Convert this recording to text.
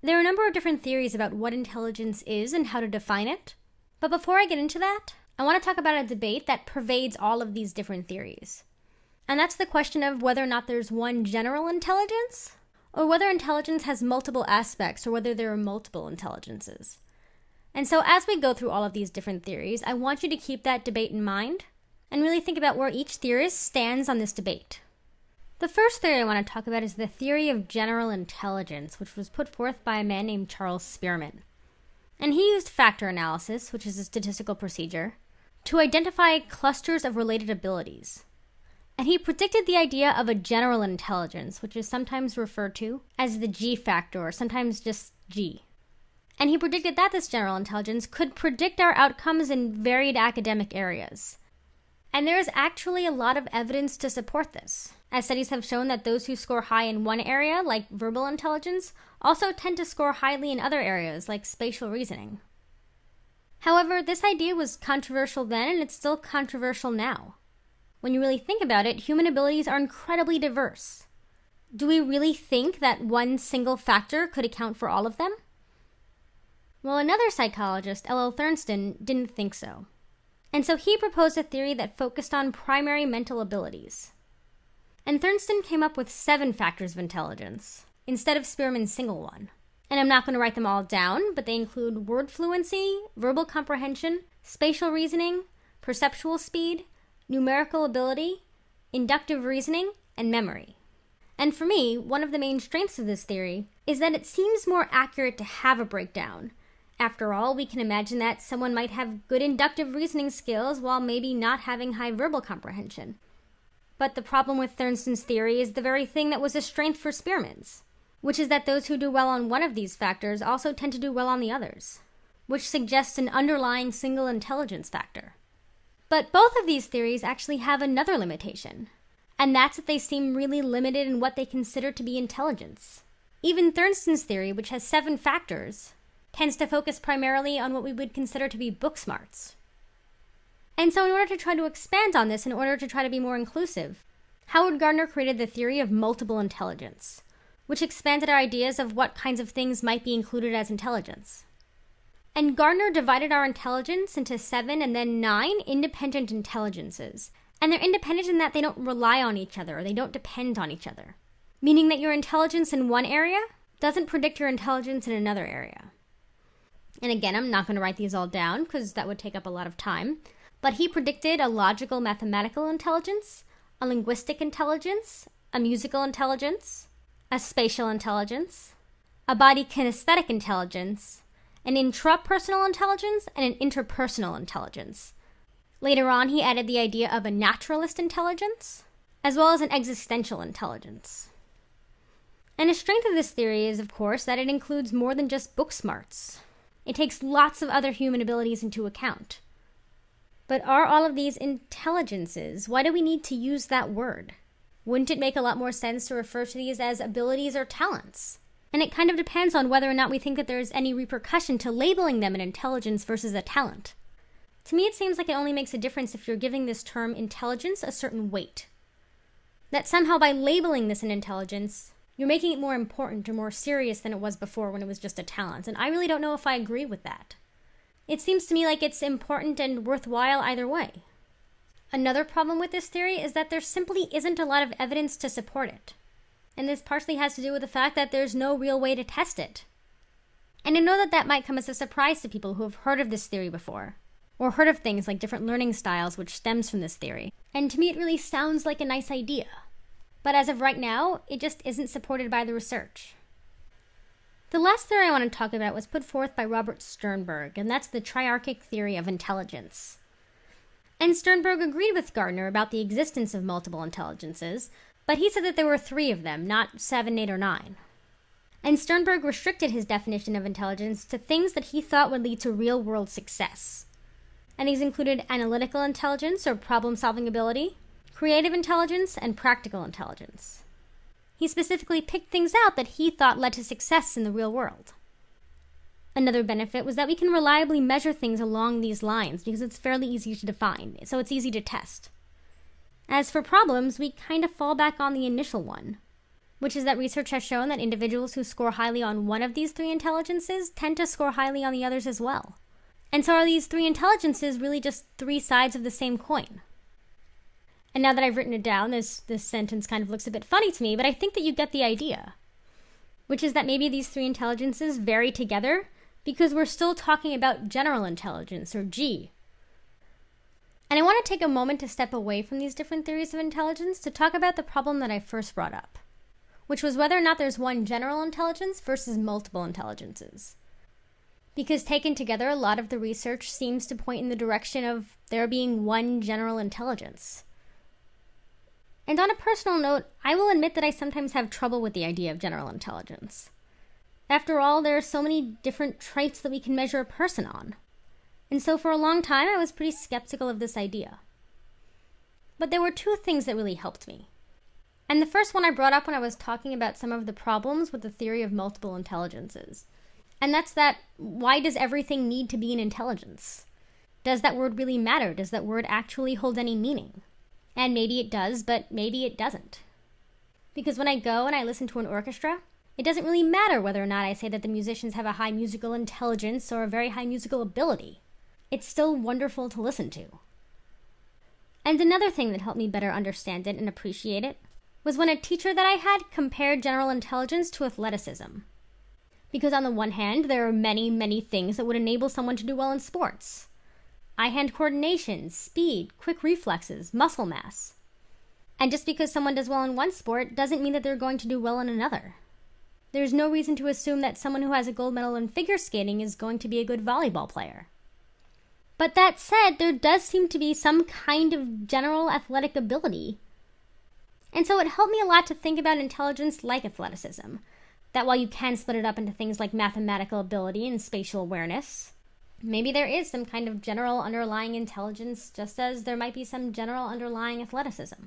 There are a number of different theories about what intelligence is and how to define it. But before I get into that, I want to talk about a debate that pervades all of these different theories. And that's the question of whether or not there's one general intelligence, or whether intelligence has multiple aspects, or whether there are multiple intelligences. And so, as we go through all of these different theories, I want you to keep that debate in mind and really think about where each theorist stands on this debate. The first theory I want to talk about is the theory of general intelligence, which was put forth by a man named Charles Spearman. And he used factor analysis, which is a statistical procedure, to identify clusters of related abilities. And he predicted the idea of a general intelligence, which is sometimes referred to as the G factor, or sometimes just G. And he predicted that this general intelligence could predict our outcomes in varied academic areas. And there is actually a lot of evidence to support this, as studies have shown that those who score high in one area, like verbal intelligence, also tend to score highly in other areas, like spatial reasoning. However, this idea was controversial then and it's still controversial now. When you really think about it, human abilities are incredibly diverse. Do we really think that one single factor could account for all of them? Well, another psychologist, L.L. Thurston, didn't think so. And so he proposed a theory that focused on primary mental abilities. And Thurston came up with seven factors of intelligence instead of Spearman's single one. And I'm not going to write them all down, but they include word fluency, verbal comprehension, spatial reasoning, perceptual speed, numerical ability, inductive reasoning, and memory. And for me, one of the main strengths of this theory is that it seems more accurate to have a breakdown after all, we can imagine that someone might have good inductive reasoning skills while maybe not having high verbal comprehension. But the problem with Thurston's theory is the very thing that was a strength for Spearman's, which is that those who do well on one of these factors also tend to do well on the others, which suggests an underlying single intelligence factor. But both of these theories actually have another limitation, and that's that they seem really limited in what they consider to be intelligence. Even Thurston's theory, which has seven factors, tends to focus primarily on what we would consider to be book smarts. And so, in order to try to expand on this, in order to try to be more inclusive, Howard Gardner created the theory of multiple intelligence, which expanded our ideas of what kinds of things might be included as intelligence. And Gardner divided our intelligence into seven and then nine independent intelligences. And they're independent in that they don't rely on each other or they don't depend on each other, meaning that your intelligence in one area doesn't predict your intelligence in another area. And again, I'm not going to write these all down because that would take up a lot of time. But he predicted a logical mathematical intelligence, a linguistic intelligence, a musical intelligence, a spatial intelligence, a body kinesthetic intelligence, an intrapersonal intelligence, and an interpersonal intelligence. Later on, he added the idea of a naturalist intelligence, as well as an existential intelligence. And a strength of this theory is, of course, that it includes more than just book smarts. It takes lots of other human abilities into account. But are all of these intelligences? Why do we need to use that word? Wouldn't it make a lot more sense to refer to these as abilities or talents? And it kind of depends on whether or not we think that there is any repercussion to labeling them an intelligence versus a talent. To me, it seems like it only makes a difference if you're giving this term intelligence a certain weight. That somehow by labeling this an intelligence, you're making it more important or more serious than it was before when it was just a talent. And I really don't know if I agree with that. It seems to me like it's important and worthwhile either way. Another problem with this theory is that there simply isn't a lot of evidence to support it. And this partially has to do with the fact that there's no real way to test it. And I know that that might come as a surprise to people who have heard of this theory before, or heard of things like different learning styles which stems from this theory. And to me, it really sounds like a nice idea but as of right now, it just isn't supported by the research. The last theory I want to talk about was put forth by Robert Sternberg, and that's the triarchic theory of intelligence. And Sternberg agreed with Gardner about the existence of multiple intelligences, but he said that there were three of them, not seven, eight, or nine. And Sternberg restricted his definition of intelligence to things that he thought would lead to real world success. And these included analytical intelligence or problem solving ability, creative intelligence, and practical intelligence. He specifically picked things out that he thought led to success in the real world. Another benefit was that we can reliably measure things along these lines because it's fairly easy to define, so it's easy to test. As for problems, we kind of fall back on the initial one, which is that research has shown that individuals who score highly on one of these three intelligences tend to score highly on the others as well. And so are these three intelligences really just three sides of the same coin? And now that I've written it down, this this sentence kind of looks a bit funny to me, but I think that you get the idea. Which is that maybe these three intelligences vary together because we're still talking about general intelligence or G. And I want to take a moment to step away from these different theories of intelligence to talk about the problem that I first brought up, which was whether or not there's one general intelligence versus multiple intelligences because taken together, a lot of the research seems to point in the direction of there being one general intelligence. And on a personal note, I will admit that I sometimes have trouble with the idea of general intelligence. After all, there are so many different traits that we can measure a person on. And so for a long time, I was pretty skeptical of this idea. But there were two things that really helped me. And the first one I brought up when I was talking about some of the problems with the theory of multiple intelligences. And that's that why does everything need to be an intelligence? Does that word really matter? Does that word actually hold any meaning? And maybe it does, but maybe it doesn't. Because when I go and I listen to an orchestra, it doesn't really matter whether or not I say that the musicians have a high musical intelligence or a very high musical ability. It's still wonderful to listen to. And another thing that helped me better understand it and appreciate it was when a teacher that I had compared general intelligence to athleticism. Because on the one hand, there are many, many things that would enable someone to do well in sports eye-hand coordination, speed, quick reflexes, muscle mass. And just because someone does well in one sport doesn't mean that they're going to do well in another. There's no reason to assume that someone who has a gold medal in figure skating is going to be a good volleyball player. But that said, there does seem to be some kind of general athletic ability. And so it helped me a lot to think about intelligence like athleticism. That while you can split it up into things like mathematical ability and spatial awareness, maybe there is some kind of general underlying intelligence, just as there might be some general underlying athleticism.